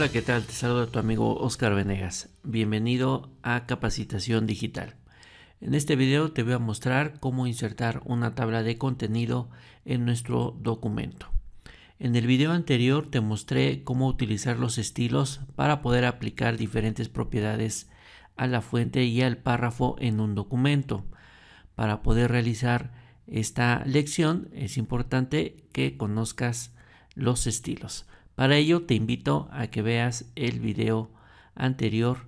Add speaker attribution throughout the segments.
Speaker 1: Hola, ¿qué tal? Te saluda tu amigo Oscar Venegas. Bienvenido a Capacitación Digital. En este video te voy a mostrar cómo insertar una tabla de contenido en nuestro documento. En el video anterior te mostré cómo utilizar los estilos para poder aplicar diferentes propiedades a la fuente y al párrafo en un documento. Para poder realizar esta lección es importante que conozcas los estilos. Para ello te invito a que veas el video anterior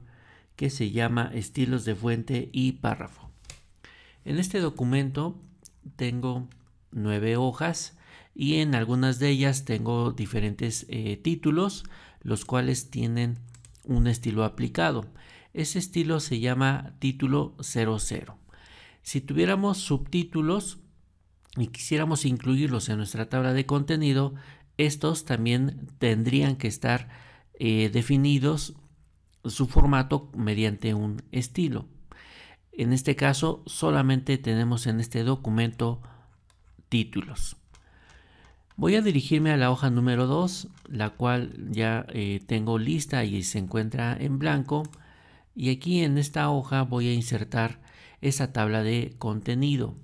Speaker 1: que se llama estilos de fuente y párrafo. En este documento tengo nueve hojas y en algunas de ellas tengo diferentes eh, títulos los cuales tienen un estilo aplicado. Ese estilo se llama título 00. Si tuviéramos subtítulos y quisiéramos incluirlos en nuestra tabla de contenido, estos también tendrían que estar eh, definidos su formato mediante un estilo. En este caso solamente tenemos en este documento títulos. Voy a dirigirme a la hoja número 2, la cual ya eh, tengo lista y se encuentra en blanco. Y aquí en esta hoja voy a insertar esa tabla de contenido.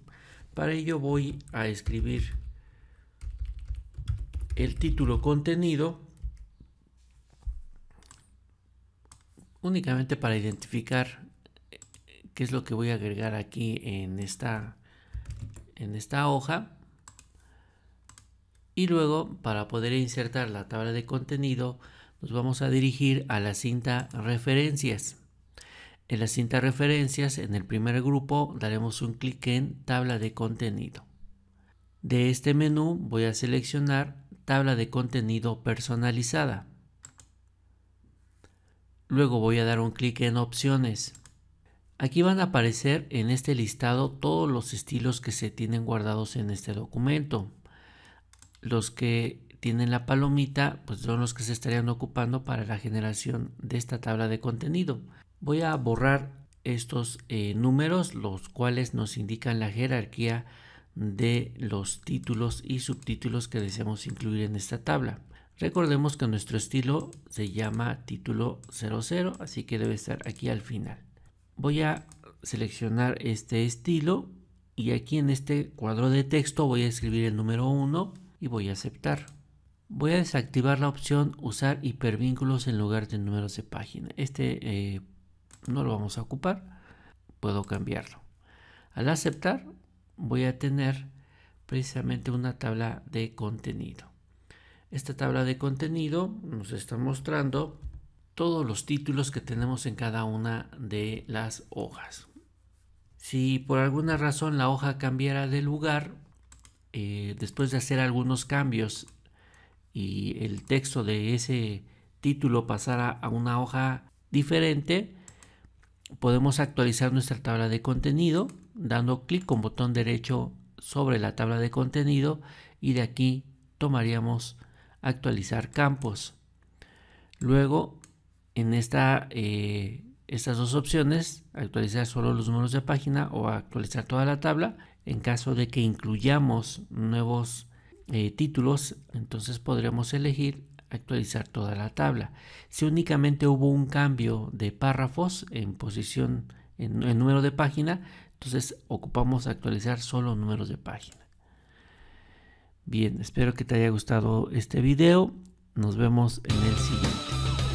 Speaker 1: Para ello voy a escribir el título contenido únicamente para identificar eh, qué es lo que voy a agregar aquí en esta, en esta hoja y luego para poder insertar la tabla de contenido nos vamos a dirigir a la cinta referencias en la cinta referencias en el primer grupo daremos un clic en tabla de contenido de este menú voy a seleccionar tabla de contenido personalizada. Luego voy a dar un clic en opciones. Aquí van a aparecer en este listado todos los estilos que se tienen guardados en este documento. Los que tienen la palomita pues son los que se estarían ocupando para la generación de esta tabla de contenido. Voy a borrar estos eh, números los cuales nos indican la jerarquía de los títulos y subtítulos que deseamos incluir en esta tabla. Recordemos que nuestro estilo se llama título 00, así que debe estar aquí al final. Voy a seleccionar este estilo y aquí en este cuadro de texto voy a escribir el número 1 y voy a aceptar. Voy a desactivar la opción usar hipervínculos en lugar de números de página. Este eh, no lo vamos a ocupar, puedo cambiarlo. Al aceptar voy a tener precisamente una tabla de contenido. Esta tabla de contenido nos está mostrando todos los títulos que tenemos en cada una de las hojas. Si por alguna razón la hoja cambiara de lugar, eh, después de hacer algunos cambios y el texto de ese título pasara a una hoja diferente, podemos actualizar nuestra tabla de contenido dando clic con botón derecho sobre la tabla de contenido y de aquí tomaríamos actualizar campos. Luego en esta, eh, estas dos opciones, actualizar solo los números de página o actualizar toda la tabla, en caso de que incluyamos nuevos eh, títulos, entonces podremos elegir actualizar toda la tabla. Si únicamente hubo un cambio de párrafos en posición, en número de página, entonces ocupamos actualizar solo números de página. Bien, espero que te haya gustado este video. Nos vemos en el siguiente.